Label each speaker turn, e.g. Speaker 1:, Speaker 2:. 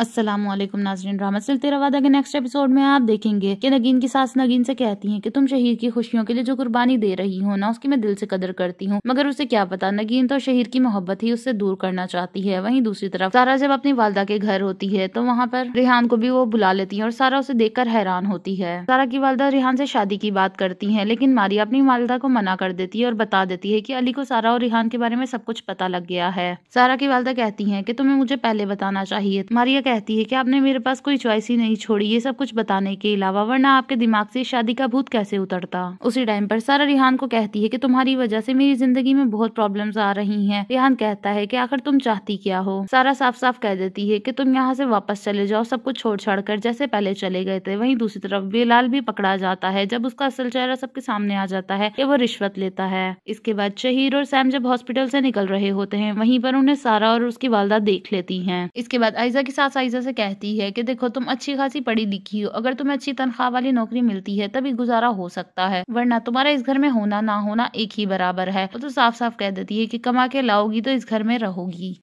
Speaker 1: असलम नाजरीन ड्रामा सिलते रवादा के नेक्स्ट एपिसोड में आप देखेंगे कि नगीन की सास नगीन से कहती है कि तुम शहीर की खुशियों के लिए जो कुर्बानी दे रही हो ना उसकी मैं दिल से कदर करती हूँ मगर उसे क्या पता नगीन तो शहीर की मोहब्बत ही उससे दूर करना चाहती है वहीं दूसरी तरफ सारा जब अपनी वालदा के घर होती है तो वहाँ पर रिहान को भी वो बुला लेती है और सारा उसे कर हैरान होती है सारा की वालदा रिहान से शादी की बात करती है लेकिन मारिया अपनी वालदा को मना कर देती है और बता देती है की अली को सारा और रिहान के बारे में सब कुछ पता लग गया है सारा की वालदा कहती है की तुम्हें मुझे पहले बताना चाहिए मारिया कहती है कि आपने मेरे पास कोई चॉइस ही नहीं छोड़ी ये सब कुछ बताने के अलावा वरना आपके दिमाग से शादी का भूत कैसे उतरता उसी टाइम पर सारा रिहान को कहती है कि तुम्हारी वजह से मेरी जिंदगी में बहुत प्रॉब्लम्स आ रही है रिहान कहता है की आखिर तुम चाहती क्या हो सारा साफ साफ कह देती है की तुम यहाँ से वापस चले जाओ सब कुछ छोड़ छाड़ कर जैसे पहले चले गए थे वही दूसरी तरफ बेलाल भी पकड़ा जाता है जब उसका असल चेहरा सबके सामने आ जाता है वो रिश्वत लेता है इसके बाद शहीर और सैम जब हॉस्पिटल से निकल रहे होते हैं वहीं पर उन्हें सारा और उसकी वालदा देख लेती है इसके बाद आयजा के साथ साइजा से कहती है कि देखो तुम अच्छी खासी पढ़ी लिखी हो अगर तुम्हें अच्छी तनख्वाह वाली नौकरी मिलती है तभी गुजारा हो सकता है वरना तुम्हारा इस घर में होना ना होना एक ही बराबर है तो साफ साफ कह देती है की कमा के लाओगी तो इस घर में रहोगी